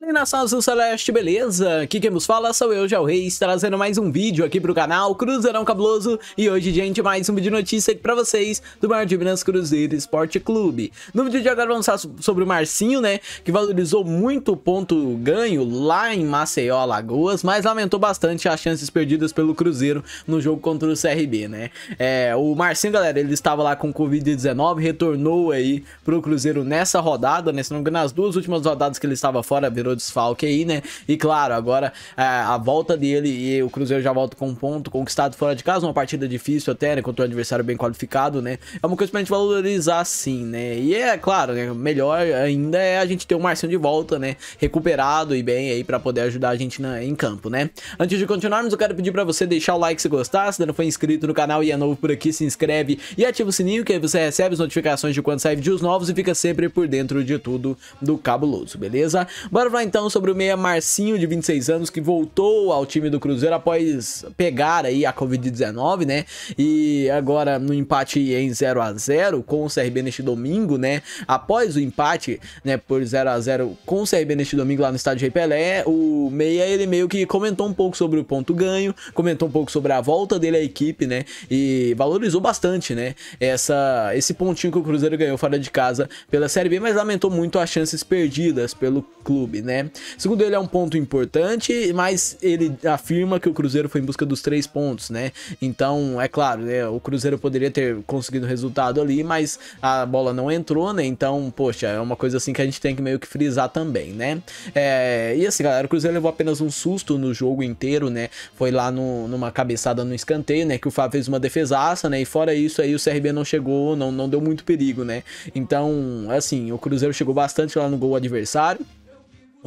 Nação Azul Celeste, beleza? Aqui quem nos fala sou eu, Jal Reis, trazendo mais um vídeo aqui pro canal Cruzeirão Cabuloso E hoje, gente, mais um vídeo de notícia aqui pra vocês do maior de Minas Cruzeiro Esporte Clube No vídeo de agora vamos falar sobre o Marcinho, né, que valorizou muito o ponto ganho lá em Maceió, Alagoas Mas lamentou bastante as chances perdidas pelo Cruzeiro no jogo contra o CRB, né é, O Marcinho, galera, ele estava lá com Covid-19, retornou aí pro Cruzeiro nessa rodada, né, se não me engano, nas duas últimas rodadas que ele estava fora, virou gerou desfalque aí, né? E claro, agora é, a volta dele e o Cruzeiro já volta com um ponto conquistado fora de casa, uma partida difícil até, né? Contra um adversário bem qualificado, né? É uma coisa pra gente valorizar sim, né? E é claro, né? Melhor ainda é a gente ter o Marcinho de volta, né? Recuperado e bem aí para poder ajudar a gente na, em campo, né? Antes de continuarmos, eu quero pedir para você deixar o like se gostar, se ainda não foi inscrito no canal e é novo por aqui, se inscreve e ativa o sininho que aí você recebe as notificações de quando sai vídeos novos e fica sempre por dentro de tudo do cabuloso, beleza? Bora pra falar então sobre o meia Marcinho, de 26 anos, que voltou ao time do Cruzeiro após pegar aí a Covid-19, né? E agora no empate em 0 a 0 com o CRB neste domingo, né? Após o empate, né, por 0 a 0 com o CRB neste domingo lá no estádio Rei Pelé, o meia ele meio que comentou um pouco sobre o ponto ganho, comentou um pouco sobre a volta dele à equipe, né? E valorizou bastante, né? Essa esse pontinho que o Cruzeiro ganhou fora de casa pela Série B, mas lamentou muito as chances perdidas pelo clube, né? né? Segundo ele, é um ponto importante, mas ele afirma que o Cruzeiro foi em busca dos três pontos, né? Então, é claro, né, o Cruzeiro poderia ter conseguido resultado ali, mas a bola não entrou, né? Então, poxa, é uma coisa assim que a gente tem que meio que frisar também, né? É, e assim, galera, o Cruzeiro levou apenas um susto no jogo inteiro, né? Foi lá no, numa cabeçada no escanteio, né? Que o Fábio fez uma defesaça, né? E fora isso aí, o CRB não chegou, não, não deu muito perigo, né? Então, assim, o Cruzeiro chegou bastante lá no gol adversário.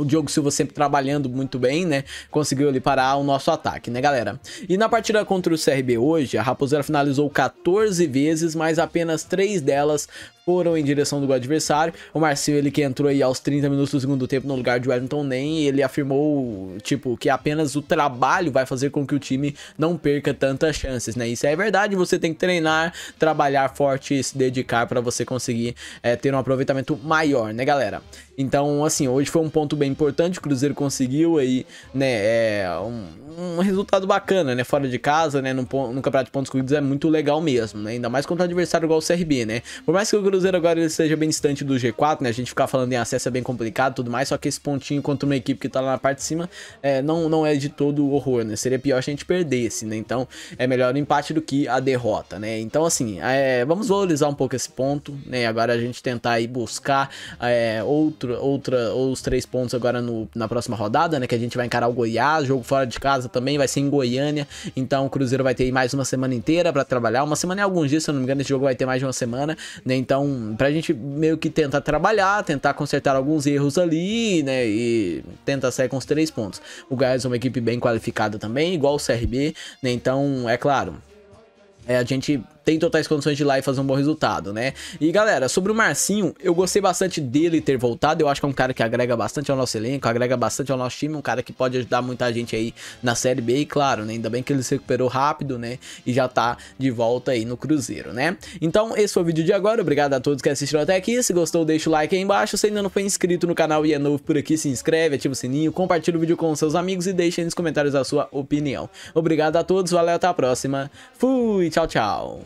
O Diogo Silva sempre trabalhando muito bem, né? Conseguiu ali parar o nosso ataque, né, galera? E na partida contra o CRB hoje, a Raposeira finalizou 14 vezes, mas apenas 3 delas foram em direção do adversário. O Marcinho, ele que entrou aí aos 30 minutos do segundo tempo no lugar de Wellington Nem, ele afirmou, tipo, que apenas o trabalho vai fazer com que o time não perca tantas chances, né? Isso é verdade, você tem que treinar, trabalhar forte e se dedicar para você conseguir é, ter um aproveitamento maior, né, galera? Então, assim, hoje foi um ponto bem importante, o Cruzeiro conseguiu aí, né, é, um, um, resultado bacana, né, fora de casa, né, no, no Campeonato de Pontos Corridos é muito legal mesmo, né, ainda mais contra um adversário igual o CRB, né. Por mais que o Cruzeiro agora ele seja bem distante do G4, né, a gente ficar falando em acesso é bem complicado tudo mais, só que esse pontinho contra uma equipe que tá lá na parte de cima é, não, não é de todo horror, né, seria pior se a gente perdesse, né, então é melhor o empate do que a derrota, né, então assim, é, vamos valorizar um pouco esse ponto, né, agora a gente tentar aí buscar é, outro, outra, os três pontos agora no, na próxima rodada, né? Que a gente vai encarar o Goiás, jogo fora de casa também, vai ser em Goiânia. Então o Cruzeiro vai ter mais uma semana inteira para trabalhar. Uma semana e alguns dias, se eu não me engano, esse jogo vai ter mais de uma semana, né? Então, pra gente meio que tentar trabalhar, tentar consertar alguns erros ali, né? E tentar sair com os três pontos. O Goiás é uma equipe bem qualificada também, igual o CRB, né? Então, é claro. É, a gente tem totais condições de ir lá e fazer um bom resultado, né? E galera, sobre o Marcinho, eu gostei bastante dele ter voltado, eu acho que é um cara que agrega bastante ao nosso elenco, agrega bastante ao nosso time, um cara que pode ajudar muita gente aí na Série B, e claro, né? Ainda bem que ele se recuperou rápido, né? E já tá de volta aí no Cruzeiro, né? Então, esse foi o vídeo de agora, obrigado a todos que assistiram até aqui, se gostou deixa o like aí embaixo, se ainda não foi inscrito no canal e é novo por aqui, se inscreve, ativa o sininho, compartilha o vídeo com seus amigos e deixa aí nos comentários a sua opinião. Obrigado a todos, valeu, até a próxima, fui, tchau, tchau!